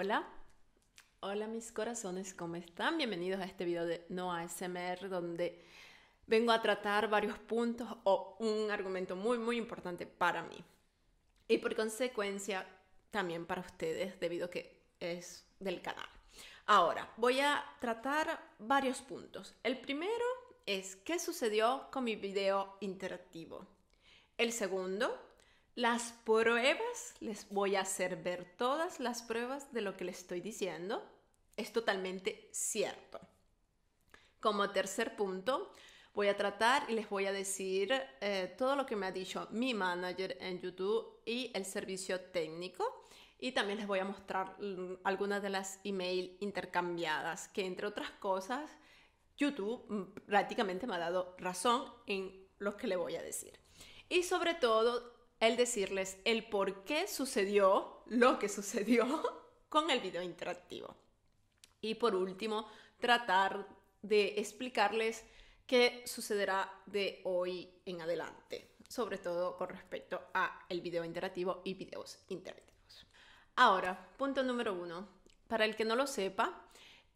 Hola, hola mis corazones, ¿cómo están? Bienvenidos a este video de No ASMR donde vengo a tratar varios puntos o un argumento muy muy importante para mí y por consecuencia también para ustedes debido a que es del canal. Ahora, voy a tratar varios puntos. El primero es qué sucedió con mi video interactivo. El segundo las pruebas, les voy a hacer ver todas las pruebas de lo que le estoy diciendo. Es totalmente cierto. Como tercer punto, voy a tratar y les voy a decir eh, todo lo que me ha dicho mi manager en YouTube y el servicio técnico. Y también les voy a mostrar mm, algunas de las email intercambiadas, que entre otras cosas, YouTube mm, prácticamente me ha dado razón en lo que le voy a decir. Y sobre todo, el decirles el por qué sucedió lo que sucedió con el video interactivo. Y por último, tratar de explicarles qué sucederá de hoy en adelante, sobre todo con respecto a el video interactivo y videos interactivos. Ahora, punto número uno. Para el que no lo sepa,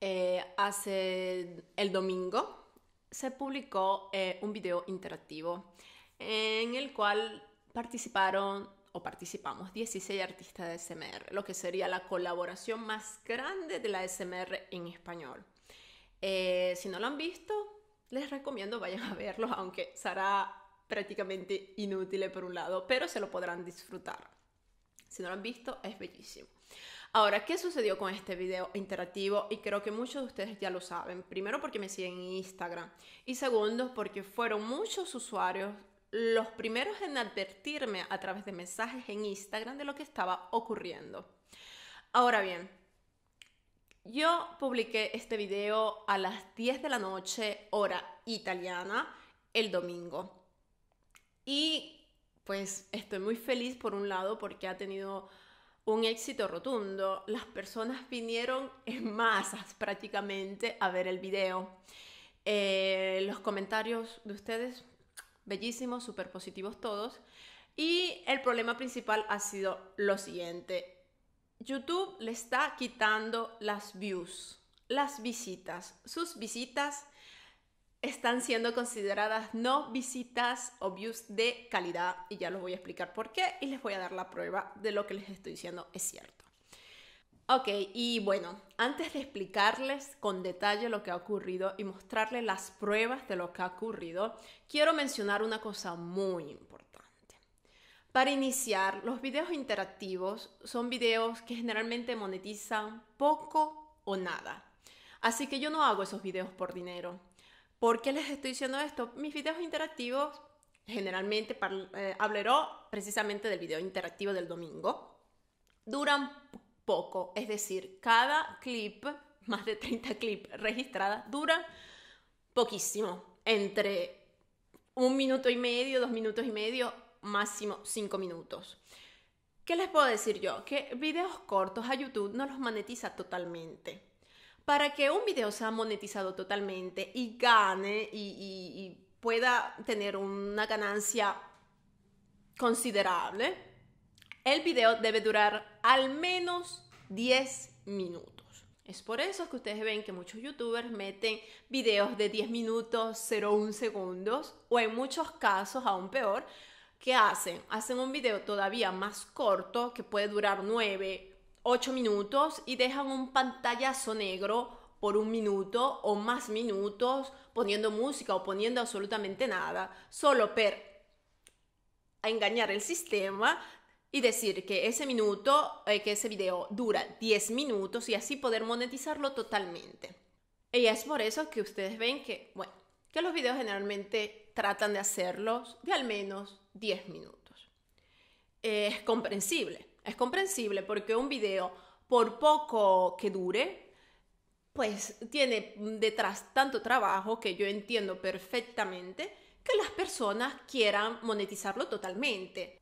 eh, hace el domingo se publicó eh, un video interactivo en el cual participaron o participamos 16 artistas de SMR, lo que sería la colaboración más grande de la SMR en español. Eh, si no lo han visto, les recomiendo vayan a verlo, aunque será prácticamente inútil por un lado, pero se lo podrán disfrutar. Si no lo han visto, es bellísimo. Ahora, ¿qué sucedió con este video interactivo? Y creo que muchos de ustedes ya lo saben. Primero porque me siguen en Instagram y segundo porque fueron muchos usuarios los primeros en advertirme a través de mensajes en Instagram de lo que estaba ocurriendo. Ahora bien, yo publiqué este video a las 10 de la noche, hora italiana, el domingo. Y pues estoy muy feliz por un lado porque ha tenido un éxito rotundo. Las personas vinieron en masas prácticamente a ver el video. Eh, los comentarios de ustedes Bellísimos, súper positivos todos. Y el problema principal ha sido lo siguiente. YouTube le está quitando las views, las visitas. Sus visitas están siendo consideradas no visitas o views de calidad y ya los voy a explicar por qué y les voy a dar la prueba de lo que les estoy diciendo es cierto. Ok, y bueno, antes de explicarles con detalle lo que ha ocurrido y mostrarles las pruebas de lo que ha ocurrido, quiero mencionar una cosa muy importante. Para iniciar, los videos interactivos son videos que generalmente monetizan poco o nada. Así que yo no hago esos videos por dinero. ¿Por qué les estoy diciendo esto? Mis videos interactivos generalmente eh, hablaré precisamente del video interactivo del domingo. Duran poco. Es decir, cada clip, más de 30 clips registradas, dura poquísimo. Entre un minuto y medio, dos minutos y medio, máximo cinco minutos. ¿Qué les puedo decir yo? Que videos cortos a YouTube no los monetiza totalmente. Para que un video sea monetizado totalmente y gane y pueda tener una ganancia considerable, el video debe durar al menos 10 minutos. Es por eso que ustedes ven que muchos youtubers meten videos de 10 minutos, 0,1 segundos, o en muchos casos, aún peor, que hacen, hacen un video todavía más corto, que puede durar 9, 8 minutos, y dejan un pantallazo negro por un minuto o más minutos poniendo música o poniendo absolutamente nada, solo per a engañar el sistema y decir que ese minuto, eh, que ese video dura 10 minutos y así poder monetizarlo totalmente. Y es por eso que ustedes ven que, bueno, que los videos generalmente tratan de hacerlos de al menos 10 minutos. Es comprensible, es comprensible porque un video, por poco que dure, pues tiene detrás tanto trabajo que yo entiendo perfectamente que las personas quieran monetizarlo totalmente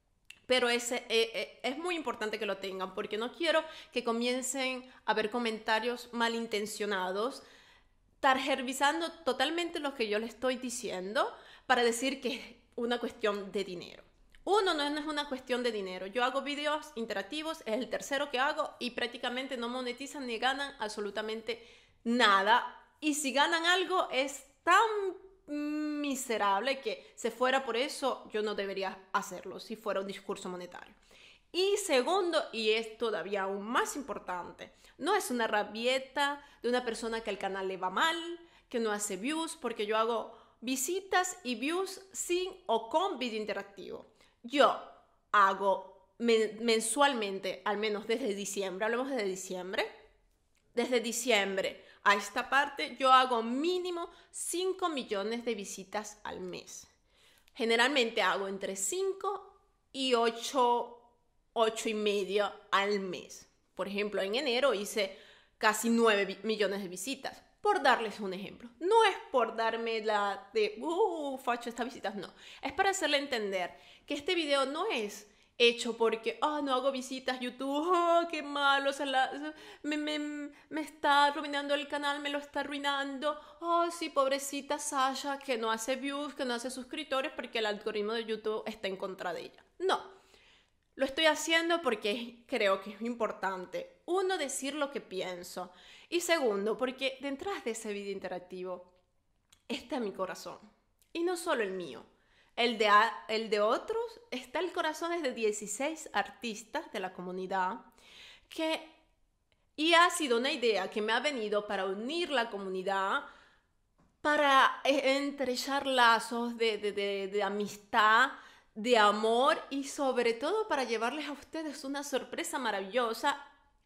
pero ese, eh, eh, es muy importante que lo tengan porque no quiero que comiencen a ver comentarios malintencionados, tarjervisando totalmente lo que yo le estoy diciendo para decir que es una cuestión de dinero. Uno, no es una cuestión de dinero. Yo hago videos interactivos, es el tercero que hago y prácticamente no monetizan ni ganan absolutamente nada. Y si ganan algo es tan miserable que se fuera por eso, yo no debería hacerlo si fuera un discurso monetario. Y segundo, y es todavía aún más importante, no es una rabieta de una persona que al canal le va mal, que no hace views, porque yo hago visitas y views sin o con vídeo interactivo. Yo hago mensualmente, al menos desde diciembre, hablamos de diciembre, desde diciembre a esta parte yo hago mínimo 5 millones de visitas al mes. Generalmente hago entre 5 y 8, 8 y medio al mes. Por ejemplo, en enero hice casi 9 millones de visitas. Por darles un ejemplo. No es por darme la de, uh, facho estas visitas, no. Es para hacerle entender que este video no es hecho porque, oh, no hago visitas YouTube, oh, qué malo, me, me, está arruinando el canal, me lo está arruinando, oh, sí, pobrecita Sasha, que no hace views, que no hace suscriptores porque el algoritmo de YouTube está en contra de ella. No, lo estoy haciendo porque creo que es importante, uno, decir lo que pienso, y segundo, porque detrás de ese video interactivo está mi corazón, y no solo el mío. El de, otros está el corazón de 16 artistas de la comunidad y ha sido una idea que me ha venido para unir la comunidad, para e, entrechar lazos de amistad, de amor y sobre todo para llevarles a ustedes una sorpresa maravillosa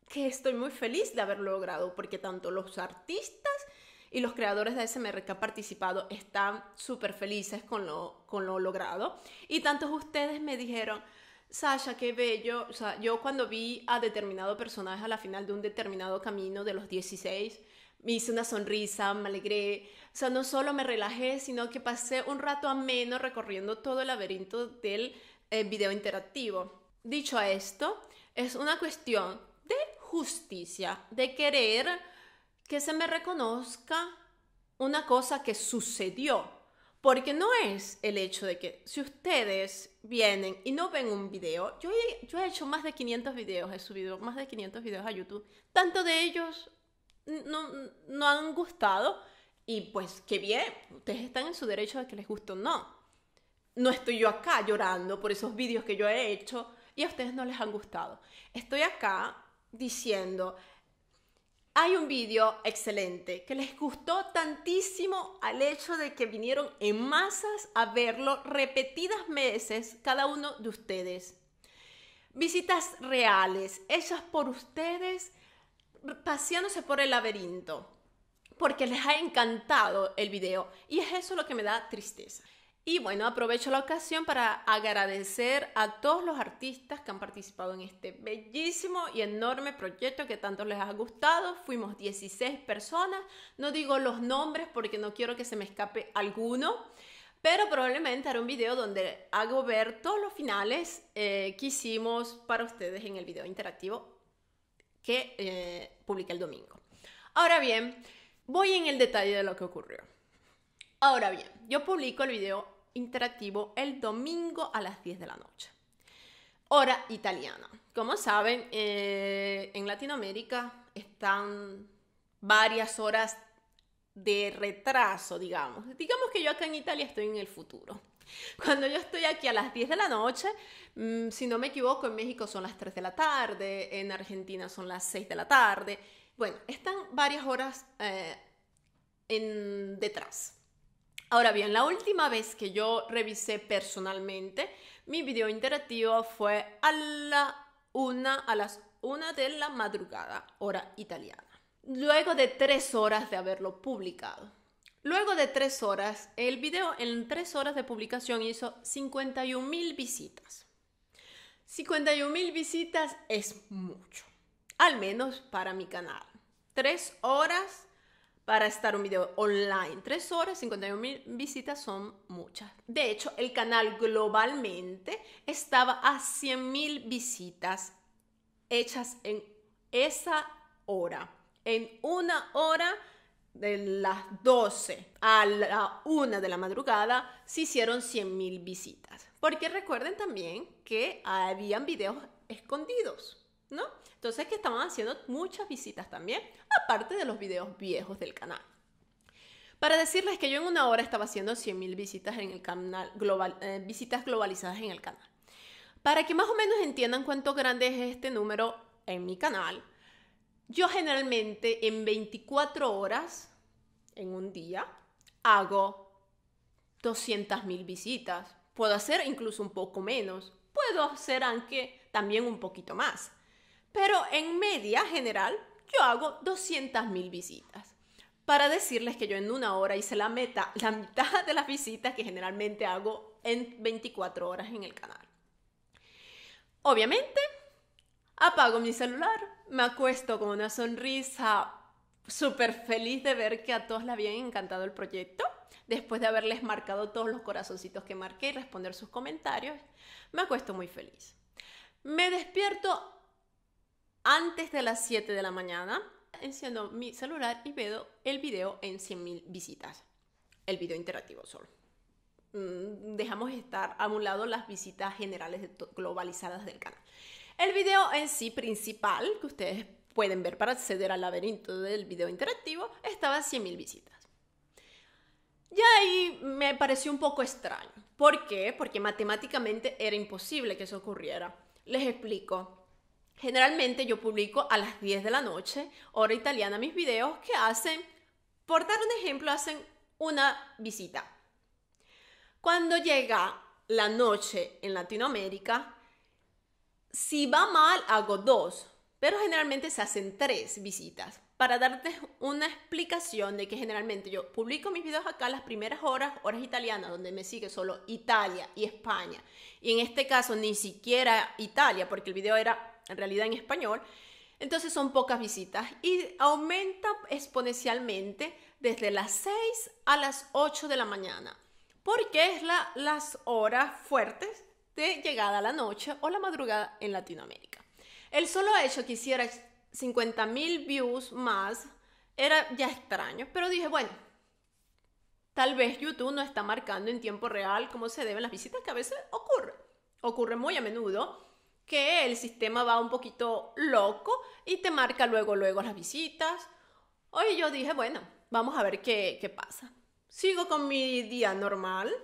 que estoy muy feliz de haber logrado porque tanto los artistas y los creadores de ASMR que han participado están súper felices con lo, con lo logrado. Y tantos ustedes me dijeron, Sasha, qué bello. O sea, yo cuando vi a determinado personaje a la final de un determinado camino de los 16, me hice una sonrisa, me alegré. O sea, no solo me relajé, sino que pasé un rato ameno recorriendo todo el laberinto del eh, video interactivo. Dicho esto, es una cuestión de justicia, de querer que se me reconozca una cosa que sucedió. Porque no es el hecho de que si ustedes vienen y no ven un video, yo he, hecho más de 500 videos, he subido más de 500 videos a YouTube, tanto de ellos no, no han gustado y pues qué bien, ustedes están en su derecho de que les guste o no. No estoy yo acá llorando por esos videos que yo he hecho y a ustedes no les han gustado. Estoy acá diciendo, hay un vídeo excelente que les gustó tantísimo al hecho de que vinieron en masas a verlo repetidas veces cada uno de ustedes. Visitas reales, hechas por ustedes, paseándose por el laberinto, porque les ha encantado el video y es eso lo que me da tristeza. Y bueno, aprovecho la ocasión para agradecer a todos los artistas que han participado en este bellísimo y enorme proyecto que tanto les ha gustado. Fuimos 16 personas, no digo los nombres porque no quiero que se me escape alguno, pero probablemente haré un video donde hago ver todos los finales eh, que hicimos para ustedes en el video interactivo que eh, publiqué el domingo. Ahora bien, voy en el detalle de lo que ocurrió. Ahora bien, yo publico el video interactivo el domingo a las 10 de la noche. Hora italiana. Como saben, eh, en Latinoamérica están varias horas de retraso, digamos. Digamos que yo acá en Italia estoy en el futuro. Cuando yo estoy aquí a las 10 de la noche, mm, si no me equivoco, en México son las 3 de la tarde, en Argentina son las 6 de la tarde. Bueno, están varias horas eh, en, detrás. Ahora bien, la última vez que yo revisé personalmente mi video interactivo fue a, la una, a las 1 de la madrugada, hora italiana, luego de tres horas de haberlo publicado. Luego de tres horas, el video en tres horas de publicación hizo 51 mil visitas. 51 mil visitas es mucho, al menos para mi canal. Tres horas para estar un video online. tres horas, 51 mil visitas son muchas. De hecho, el canal globalmente estaba a 100 mil visitas hechas en esa hora. En una hora de las 12 a la 1 de la madrugada se hicieron 100 mil visitas. Porque recuerden también que habían videos escondidos ¿no? Entonces que estaban haciendo muchas visitas también, aparte de los videos viejos del canal. Para decirles que yo en una hora estaba haciendo 100.000 visitas en el canal, global, eh, visitas globalizadas en el canal. Para que más o menos entiendan cuánto grande es este número en mi canal, yo generalmente en 24 horas, en un día, hago 200.000 visitas. Puedo hacer incluso un poco menos. Puedo hacer aunque también un poquito más. Pero en media general, yo hago 200.000 visitas. Para decirles que yo en una hora hice la meta, la mitad de las visitas que generalmente hago en 24 horas en el canal. Obviamente, apago mi celular, me acuesto con una sonrisa súper feliz de ver que a todos les había encantado el proyecto. Después de haberles marcado todos los corazoncitos que marqué y responder sus comentarios, me acuesto muy feliz. Me despierto antes de las 7 de la mañana, enciendo mi celular y veo el video en 100.000 visitas. El video interactivo solo. Mm, dejamos estar a un lado las visitas generales globalizadas del canal. El video en sí principal, que ustedes pueden ver para acceder al laberinto del video interactivo, estaba a 100.000 visitas. Y ahí me pareció un poco extraño. ¿Por qué? Porque matemáticamente era imposible que eso ocurriera. Les explico. Generalmente yo publico a las 10 de la noche, hora italiana, mis videos que hacen, por dar un ejemplo, hacen una visita. Cuando llega la noche en Latinoamérica, si va mal hago dos, pero generalmente se hacen tres visitas. Para darte una explicación de que generalmente yo publico mis videos acá las primeras horas, horas italianas, donde me sigue solo Italia y España. Y en este caso ni siquiera Italia, porque el video era en realidad en español, entonces son pocas visitas y aumenta exponencialmente desde las 6 a las 8 de la mañana, porque es la, las horas fuertes de llegada a la noche o la madrugada en Latinoamérica. El solo hecho que hiciera 50.000 views más era ya extraño, pero dije, bueno, tal vez YouTube no está marcando en tiempo real cómo se deben las visitas, que a veces ocurre, ocurre muy a menudo que el sistema va un poquito loco y te marca luego, luego las visitas. Hoy yo dije, bueno, vamos a ver qué, qué pasa. Sigo con mi día normal.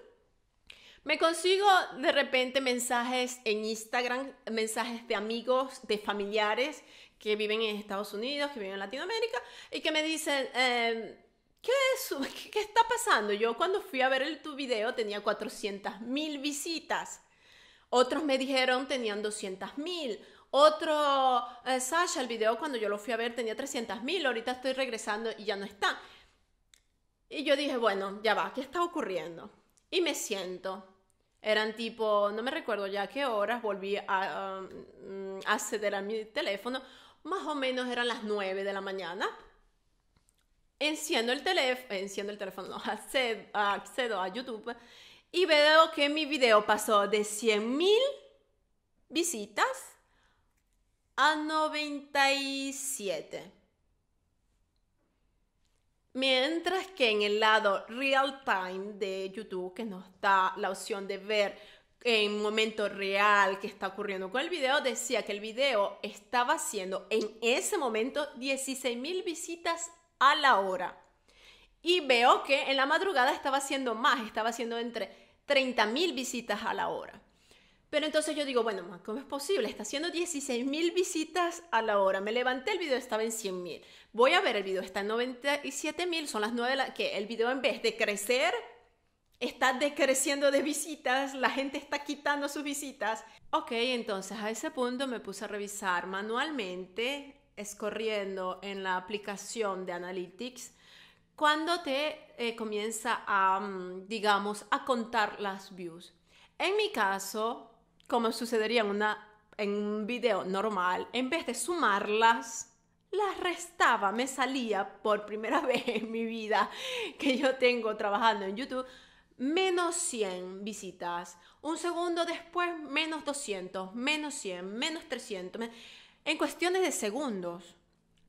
Me consigo de repente mensajes en Instagram, mensajes de amigos, de familiares que viven en Estados Unidos, que viven en Latinoamérica, y que me dicen, em, ¿qué, es, ¿qué, está pasando? Yo cuando fui a ver el, tu video tenía 400 mil visitas. Otros me dijeron tenían 200 mil. Otro, eh, Sasha, el video cuando yo lo fui a ver tenía 300 mil, ahorita estoy regresando y ya no está. Y yo dije, bueno, ya va, ¿qué está ocurriendo? Y me siento. Eran tipo, no me recuerdo ya qué horas, volví a, um, mm, acceder a mi teléfono, más o menos eran las 9 de la mañana. Enciendo el teléfono, enciendo el teléfono, no, accedo, accedo a YouTube y veo que mi video pasó de 100.000 visitas a 97. Mientras que en el lado real time de YouTube, que nos da la opción de ver en momento real qué está ocurriendo con el video, decía que el video estaba haciendo en ese momento 16.000 visitas a la hora y veo que en la madrugada estaba haciendo más, estaba haciendo entre 30.000 visitas a la hora. Pero entonces yo digo, bueno, ¿cómo es posible? Está haciendo 16.000 visitas a la hora. Me levanté, el video estaba en 100.000. Voy a ver, el video está en 97.000, son las 9 que el video en vez de crecer, está decreciendo de visitas, la gente está quitando sus visitas. Ok, entonces a ese punto me puse a revisar manualmente, escorriendo en la aplicación de Analytics, cuando te eh, comienza a, mm, digamos, a contar las views. En mi caso, como sucedería en, una, en un video normal, en vez de sumarlas, las restaba, me salía por primera vez en mi vida que yo tengo trabajando en YouTube, menos 100 visitas. Un segundo después, menos 200, menos 100, menos 300, en cuestiones de segundos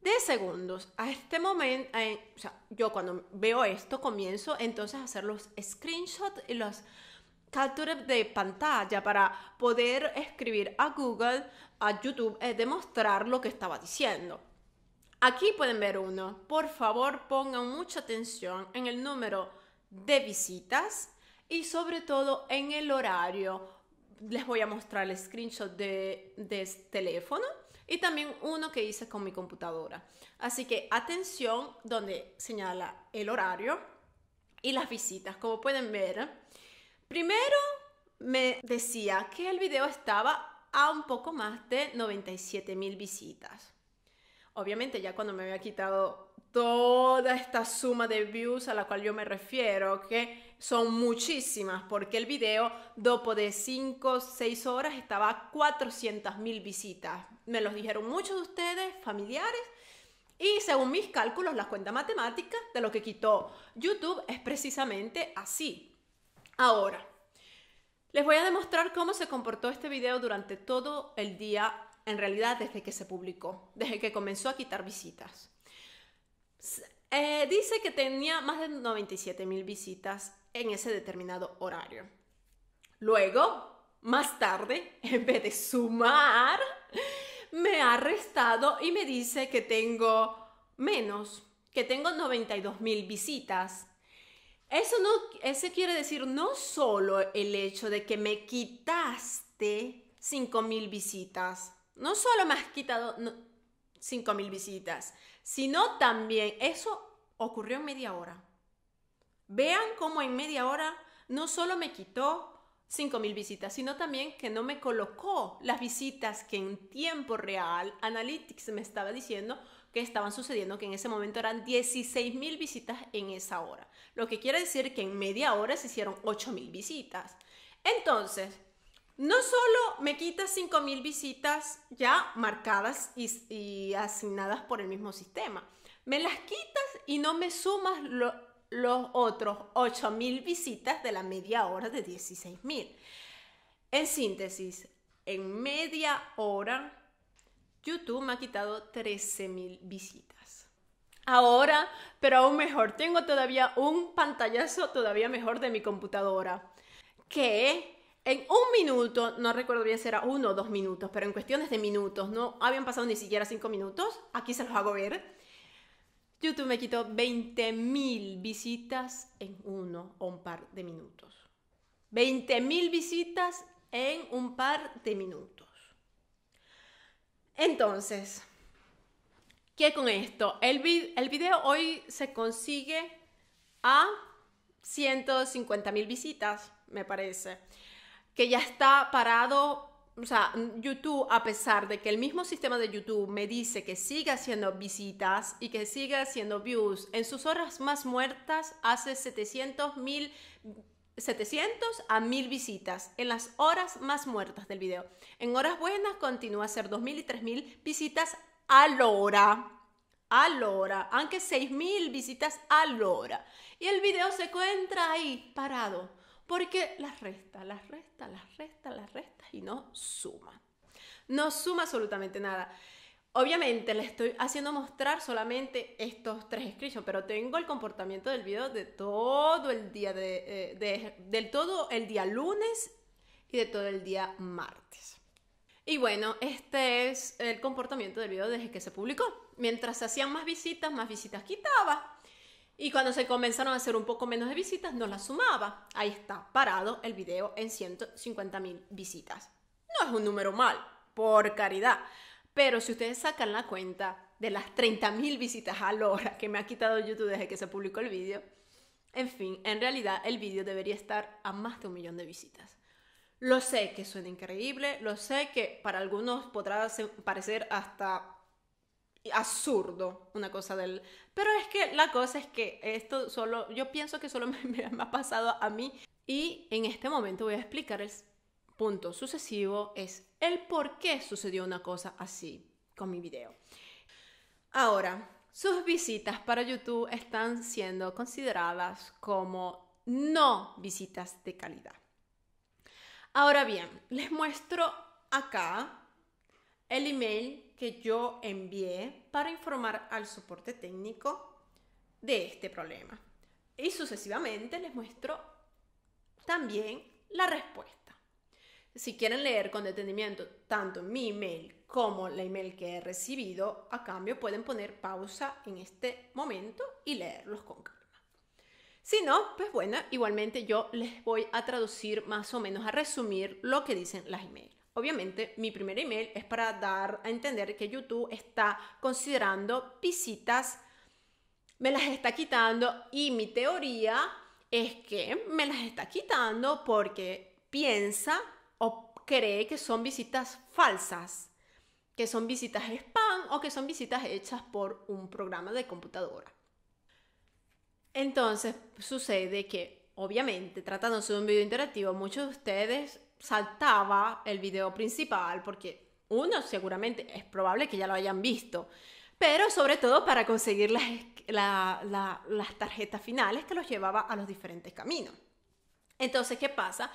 de segundos. A este momento, eh, o sea, yo cuando veo esto comienzo entonces a hacer los screenshots y los capturas de pantalla para poder escribir a Google, a YouTube, eh, demostrar lo que estaba diciendo. Aquí pueden ver uno. Por favor, pongan mucha atención en el número de visitas y sobre todo en el horario. Les voy a mostrar el screenshot de, de este teléfono y también uno que hice con mi computadora. Así que atención donde señala el horario y las visitas. Como pueden ver, primero me decía que el video estaba a un poco más de 97 mil visitas. Obviamente ya cuando me había quitado toda esta suma de views a la cual yo me refiero, que son muchísimas, porque el video dopo de 5, 6 horas estaba a visitas. Me los dijeron muchos de ustedes, familiares, y según mis cálculos, la cuenta matemática de lo que quitó YouTube es precisamente así. Ahora, les voy a demostrar cómo se comportó este video durante todo el día, en realidad desde que se publicó, desde que comenzó a quitar visitas. Eh, dice que tenía más de 97 mil visitas en ese determinado horario. Luego, más tarde, en vez de sumar, me ha restado y me dice que tengo menos, que tengo 92 mil visitas. Eso no, quiere decir no solo el hecho de que me quitaste 5 visitas, no solo me has quitado 5.000 5 mil visitas, sino también eso ocurrió en media hora. Vean cómo en media hora no solo me quitó 5.000 visitas, sino también que no me colocó las visitas que en tiempo real Analytics me estaba diciendo que estaban sucediendo, que en ese momento eran 16.000 visitas en esa hora. Lo que quiere decir que en media hora se hicieron 8.000 visitas. Entonces, no solo me quitas 5.000 visitas ya marcadas y, asignadas por el mismo sistema, me las quitas y no me sumas los otros 8.000 visitas de la media hora de 16.000. En síntesis, en media hora YouTube me ha quitado 13.000 visitas. Ahora, pero aún mejor, tengo todavía un pantallazo todavía mejor de mi computadora que en un minuto, no recuerdo bien si era uno o dos minutos, pero en cuestiones de minutos, no habían pasado ni siquiera cinco minutos, aquí se los hago ver. YouTube me quitó 20.000 visitas en uno o un par de minutos. 20.000 visitas en un par de minutos. Entonces, ¿qué con esto? El, video hoy se consigue a 150.000 visitas, me parece que ya está parado o sea, YouTube, a pesar de que el mismo sistema de YouTube me dice que siga haciendo visitas y que siga haciendo views, en sus horas más muertas hace 700, 700 a 1000 visitas, en las horas más muertas del video. En horas buenas continúa a hacer 2000 y 3000 visitas al hora. al hora, aunque 6000 visitas al hora. Y el video se encuentra ahí, parado porque las resta, las resta, las resta, las resta y no suma. No suma absolutamente nada. Obviamente le estoy haciendo mostrar solamente estos tres escritos pero tengo el comportamiento del video de todo el día, eh, de, del todo el día lunes y de todo el día martes. Y bueno, este es el comportamiento del video desde que se publicó. Mientras hacían más visitas, más visitas quitaba. Y cuando se comenzaron a hacer un poco menos de visitas, no las sumaba. Ahí está parado el video en 150.000 visitas. No es un número mal, por caridad. Pero si ustedes sacan la cuenta de las 30.000 visitas a la hora que me ha quitado YouTube desde que se publicó el video, en fin, en realidad el video debería estar a más de un millón de visitas. Lo sé que suena increíble, lo sé que para algunos podrá parecer hasta absurdo una cosa del pero es que la cosa es que esto solo yo pienso que solo me, ha pasado a mí y en este momento voy a explicar el punto sucesivo es el por qué sucedió una cosa así con mi video ahora sus visitas para youtube están siendo consideradas como no visitas de calidad ahora bien les muestro acá el email que yo envié para informar al soporte técnico de este problema. Y sucesivamente les muestro también la respuesta. Si quieren leer con detenimiento tanto mi email como la email que he recibido, a cambio pueden poner pausa en este momento y leerlos con calma. Si no, pues bueno, igualmente yo les voy a traducir más o menos, a resumir lo que dicen las emails. Obviamente, mi primer email es para dar a entender que YouTube está considerando visitas, me las está quitando y mi teoría es que me las está quitando porque piensa o cree que son visitas falsas, que son visitas spam o que son visitas hechas por un programa de computadora. Entonces sucede que, obviamente, tratándose de un video interactivo, muchos de ustedes saltaba el video principal porque uno seguramente es probable que ya lo hayan visto, pero sobre todo para conseguir las, tarjetas finales que los llevaba a los diferentes caminos. Entonces, ¿qué pasa?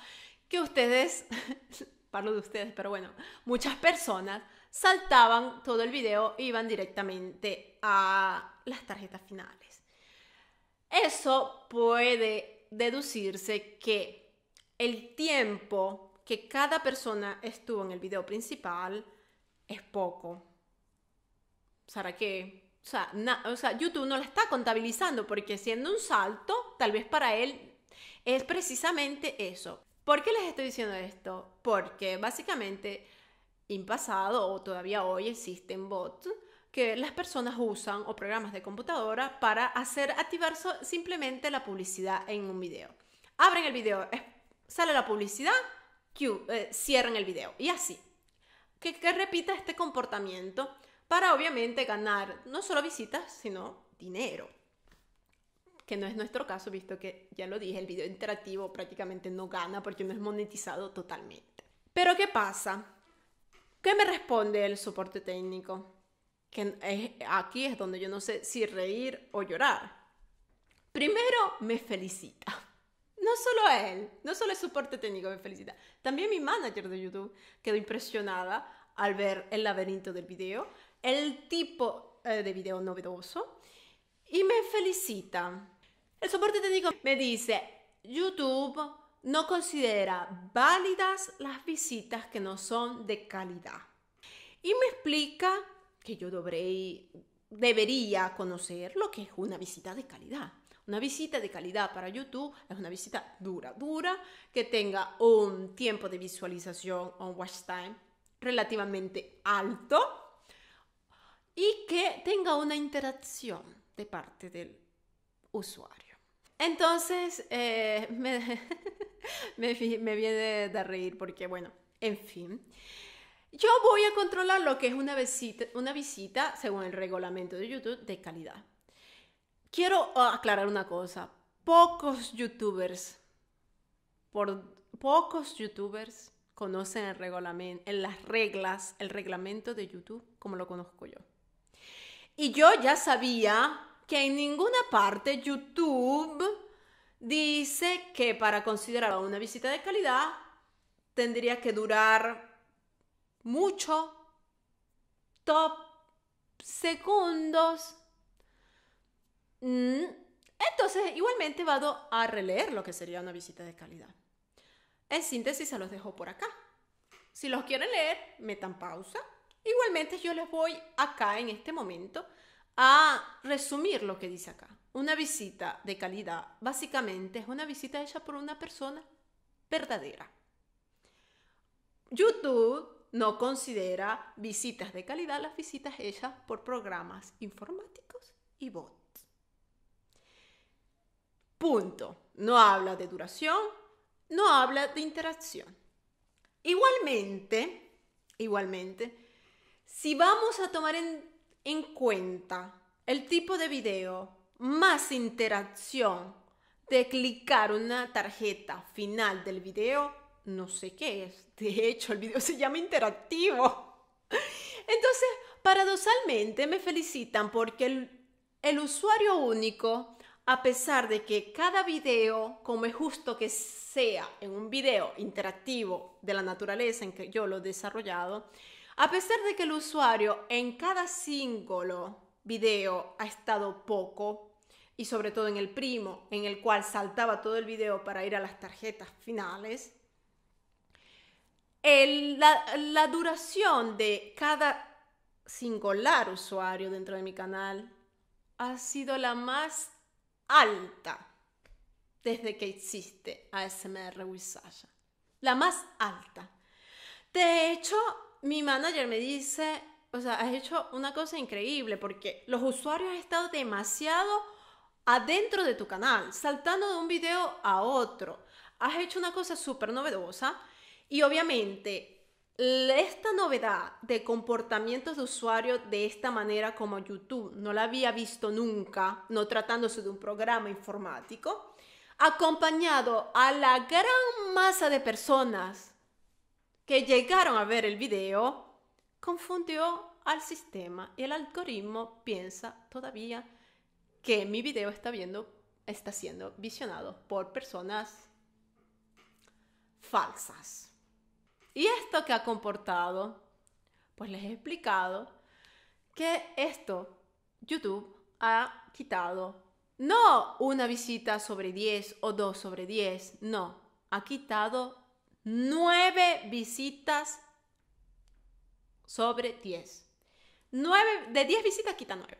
Que ustedes, parlo de ustedes, pero bueno, muchas personas saltaban todo el video e iban directamente a las tarjetas finales. Eso puede deducirse que el tiempo que cada persona estuvo en el video principal es poco. ¿Sara qué? O sea, sea, YouTube no la está contabilizando porque siendo un salto, tal vez para él es precisamente eso. ¿Por qué les estoy diciendo esto? Porque básicamente en pasado o todavía hoy existen bots que las personas usan o programas de computadora para hacer activar simplemente la publicidad en un video. Abren el video, sale la publicidad que eh, el video. Y así. Que, repita este comportamiento para obviamente ganar no solo visitas, sino dinero. Que no es nuestro caso, visto que ya lo dije, el video interactivo prácticamente no gana porque no es monetizado totalmente. Pero ¿qué pasa? ¿Qué me responde el soporte técnico? Que aquí es donde yo no sé si reír o llorar. Primero me felicita no solo él, no solo el soporte técnico me felicita, también mi manager de YouTube quedó impresionada al ver el laberinto del video, el tipo eh, de video novedoso y me felicita. El soporte técnico me dice, YouTube no considera válidas las visitas que no son de calidad. Y me explica que yo debería conocer lo que es una visita de calidad. Una visita de calidad para YouTube es una visita dura, dura, que tenga un tiempo de visualización o watch time relativamente alto y que tenga una interacción de parte del usuario. Entonces, eh, me, viene de reír porque, bueno, en fin. Yo voy a controlar lo que es una visita, una visita, según el reglamento de YouTube, de calidad quiero oh, aclarar una cosa. Pocos youtubers, por pocos youtubers conocen el reglamento, las reglas, el reglamento de YouTube como lo conozco yo. Y yo ya sabía que en ninguna parte YouTube dice que para considerar una visita de calidad tendría que durar mucho, top segundos entonces, igualmente vado a releer lo que sería una visita de calidad. En síntesis, se los dejo por acá. Si los quieren leer, metan pausa. Igualmente, yo les voy acá en este momento a resumir lo que dice acá. Una visita de calidad básicamente es una visita hecha por una persona verdadera. YouTube no considera visitas de calidad las visitas hechas por programas informáticos y bots. Punto. No habla de duración, no habla de interacción. Igualmente, igualmente, si vamos a tomar en, cuenta el tipo de video más interacción de clicar una tarjeta final del video, no sé qué es. De hecho, el video se llama interactivo. Entonces, paradoxalmente me felicitan porque el usuario único a pesar de que cada video, como es justo que sea en un video interactivo de la naturaleza en que yo lo he desarrollado, a pesar de que el usuario en cada símbolo video ha estado poco, y sobre todo en el primo, en el cual saltaba todo el video para ir a las tarjetas finales, la duración de cada singular usuario dentro de mi canal ha sido la más alta desde que existe ASMR Wisaya. La más alta. De hecho, mi manager me dice, o sea, has hecho una cosa increíble porque los usuarios han estado demasiado adentro de tu canal, saltando de un video a otro. Has hecho una cosa súper novedosa y obviamente esta novedad de comportamientos de usuario de esta manera como YouTube no la había visto nunca, no tratándose de un programa informático, acompañado a la gran masa de personas que llegaron a ver el video, confundió al sistema y el algoritmo piensa todavía que mi video está viendo está siendo visionado por personas falsas. ¿Y esto qué ha comportado? Pues les he explicado que esto YouTube ha quitado no una visita sobre 10 o dos sobre 10, no, ha quitado 9 visitas sobre 10. de 10 visitas quita 9.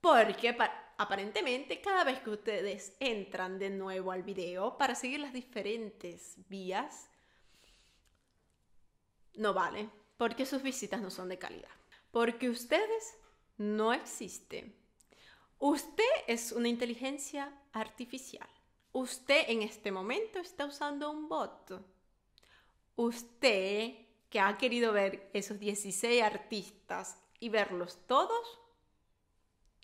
Porque aparentemente cada vez que ustedes entran de nuevo al video para seguir las diferentes vías, no vale, porque sus visitas no son de calidad, porque ustedes no existen. Usted es una inteligencia artificial. Usted en este momento está usando un bot. Usted que ha querido ver esos 16 artistas y verlos todos,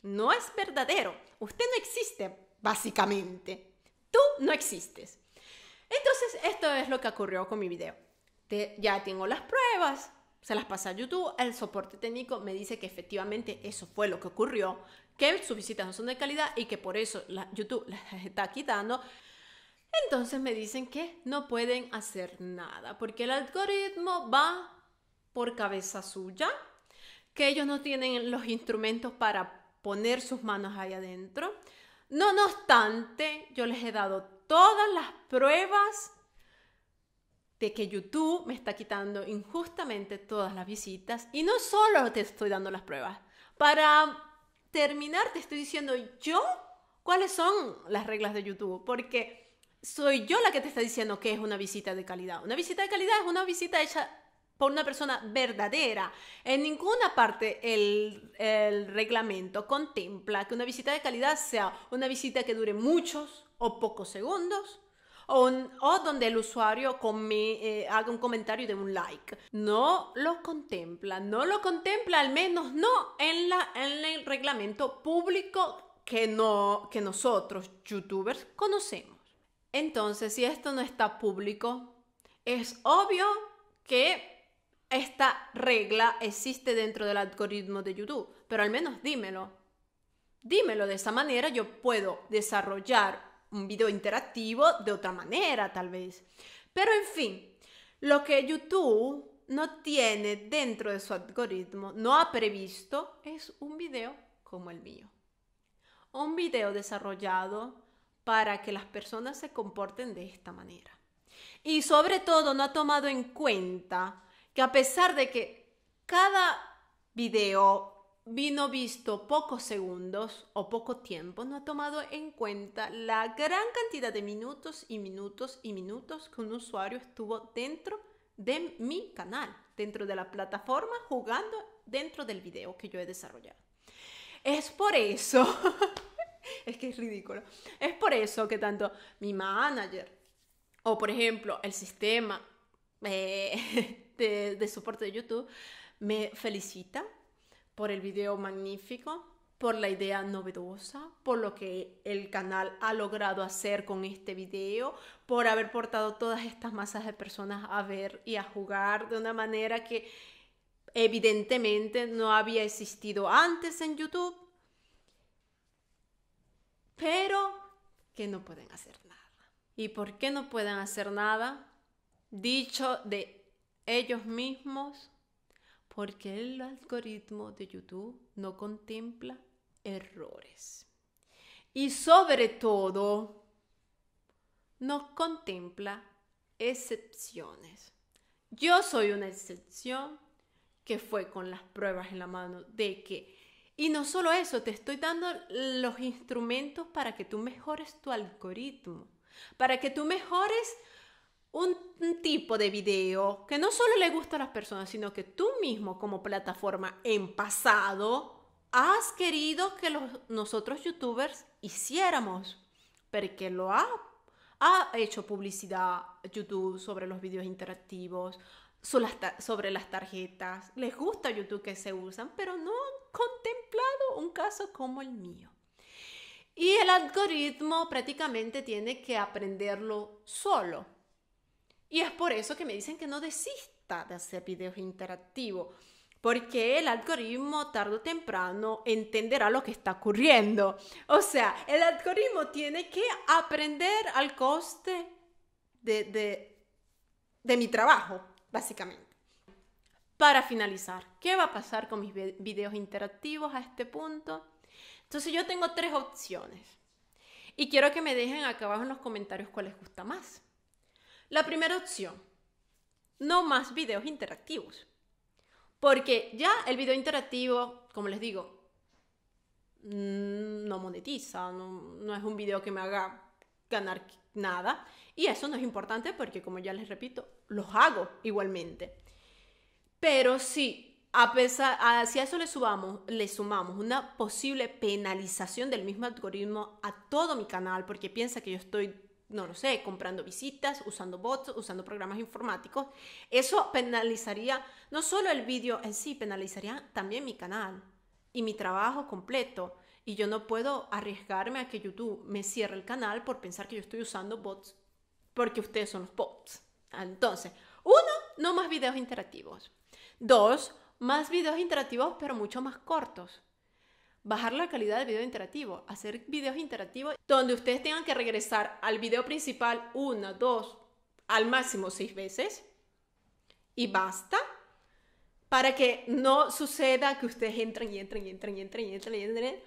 no es verdadero. Usted no existe, básicamente. Tú no existes. Entonces, esto es lo que ocurrió con mi video ya tengo las pruebas, se las pasa a YouTube, el soporte técnico me dice que efectivamente eso fue lo que ocurrió, que sus visitas no son de calidad y que por eso YouTube las está quitando. Entonces me dicen que no pueden hacer nada, porque el algoritmo va por cabeza suya, que ellos no tienen los instrumentos para poner sus manos ahí adentro. No, no obstante, yo les he dado todas las pruebas de que YouTube me está quitando injustamente todas las visitas y no solo te estoy dando las pruebas. Para terminar te estoy diciendo yo cuáles son las reglas de YouTube, porque soy yo la que te está diciendo que es una visita de calidad. Una visita de calidad es una visita hecha por una persona verdadera. En ninguna parte el reglamento contempla que una visita de calidad sea una visita que dure muchos o pocos segundos o, donde el usuario eh, haga un comentario de un like. No lo contempla, no lo contempla, al menos no en, en el reglamento público que, no, que nosotros, youtubers, conocemos. Entonces, si esto no está público, es obvio que esta regla existe dentro del algoritmo de YouTube, pero al menos dímelo. Dímelo de esa manera, yo puedo desarrollar un video interactivo de otra manera tal vez. Pero en fin, lo que YouTube no tiene dentro de su algoritmo, no ha previsto, es un video como el mío. Un video desarrollado para que las personas se comporten de esta manera. Y sobre todo no ha tomado en cuenta que a pesar de que cada video vino visto pocos segundos o poco tiempo no ha tomado en cuenta la gran cantidad de minutos y minutos y minutos que un usuario estuvo dentro de mi canal, dentro de la plataforma, jugando dentro del video que yo he desarrollado. Es por eso, es que es ridículo, es por eso que tanto mi manager o por ejemplo el sistema eh, de, de soporte de YouTube me felicita por el video magnífico, por la idea novedosa, por lo que el canal ha logrado hacer con este video, por haber portado todas estas masas de personas a ver y a jugar de una manera que evidentemente no había existido antes en YouTube, pero que no pueden hacer nada. ¿Y por qué no pueden hacer nada? Dicho de ellos mismos, porque el algoritmo de YouTube no contempla errores. Y sobre todo, no contempla excepciones. Yo soy una excepción que fue con las pruebas en la mano de que, y no solo eso, te estoy dando los instrumentos para que tú mejores tu algoritmo, para que tú mejores un, tipo de video que no solo le gusta a las personas, sino que tú mismo como plataforma en pasado has querido que los, nosotros youtubers hiciéramos, porque lo ha, ha hecho publicidad YouTube sobre los videos interactivos, sobre las tarjetas. Les gusta YouTube que se usan, pero no han contemplado un caso como el mío. Y el algoritmo prácticamente tiene que aprenderlo solo. Y es por eso que me dicen que no desista de hacer videos interactivos, porque el algoritmo tarde o temprano entenderá lo que está ocurriendo. O sea, el algoritmo tiene que aprender al coste de, mi trabajo, básicamente. Para finalizar, ¿qué va a pasar con mis videos interactivos a este punto? Entonces yo tengo tres opciones y quiero que me dejen acá abajo en los comentarios cuál les gusta más. La primera opción, no más videos interactivos. Porque ya el video interactivo, como les digo, mm, no monetiza, no, es un video que me haga ganar nada. Y eso no es importante porque, como ya les repito, los hago igualmente. Pero si a pesar, hacia eso le, le sumamos una posible penalización del mismo algoritmo a todo mi canal porque piensa que yo estoy no lo sé, comprando visitas, usando bots, usando programas informáticos. Eso penalizaría no solo el vídeo en sí, penalizaría también mi canal y mi trabajo completo. Y yo no puedo arriesgarme a que YouTube me cierre el canal por pensar que yo estoy usando bots, porque ustedes son los bots. Entonces, uno, no más videos interactivos. Dos, más videos interactivos pero mucho más cortos bajar la calidad del video interactivo, hacer videos interactivos donde ustedes tengan que regresar al video principal una, dos, al máximo seis veces y basta para que no suceda que ustedes entren y entren y entren y entren y entren y entren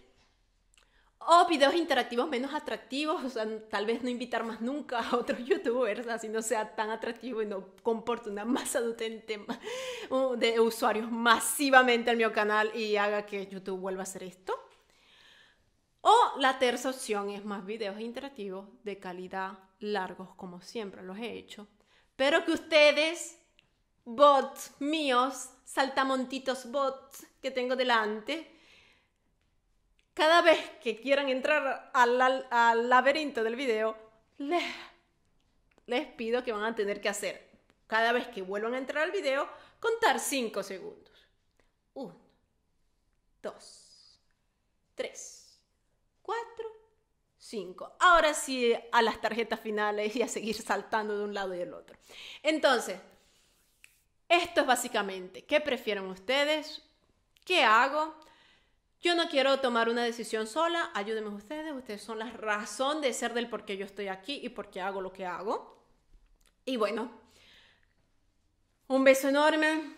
o videos interactivos menos atractivos, o sea, tal vez no invitar más nunca a otros youtubers, así no sea tan atractivo y no comporte una masa de, de usuarios masivamente al mi canal y haga que YouTube vuelva a hacer esto. O la tercera opción es más videos interactivos de calidad largos, como siempre los he hecho, pero que ustedes, bots míos, saltamontitos bots que tengo delante, cada vez que quieran entrar al, laberinto del video, les, les pido que van a tener que hacer, cada vez que vuelvan a entrar al video, contar 5 segundos. 1, 2, 3, 4, 5. Ahora sí a las tarjetas finales y a seguir saltando de un lado y del otro. Entonces, esto es básicamente, ¿qué prefieren ustedes? ¿Qué hago? Yo no quiero tomar una decisión sola, ayúdenme ustedes, ustedes son la razón de ser del por qué yo estoy aquí y por qué hago lo que hago. Y bueno, un beso enorme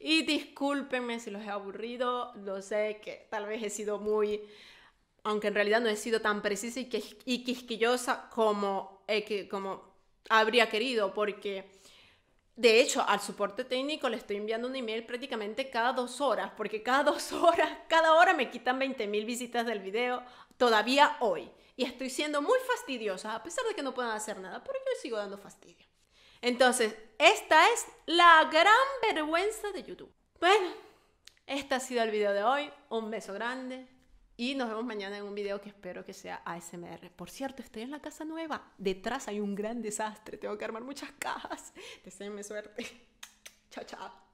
y discúlpenme si los he aburrido, lo sé que tal vez he sido muy, aunque en realidad no he sido tan precisa y, quisquillosa como, eh, como habría querido, porque de hecho, al soporte técnico le estoy enviando un email prácticamente cada dos horas, porque cada dos horas, cada hora me quitan 20.000 visitas del video, todavía hoy. Y estoy siendo muy fastidiosa, a pesar de que no puedan hacer nada, pero yo sigo dando fastidio. Entonces, esta es la gran vergüenza de YouTube. Bueno, este ha sido el video de hoy. Un beso grande. Y nos vemos mañana en un video que espero que sea ASMR. Por cierto, estoy en la casa nueva. Detrás hay un gran desastre. Tengo que armar muchas cajas. Deseenme suerte. Chao, chao.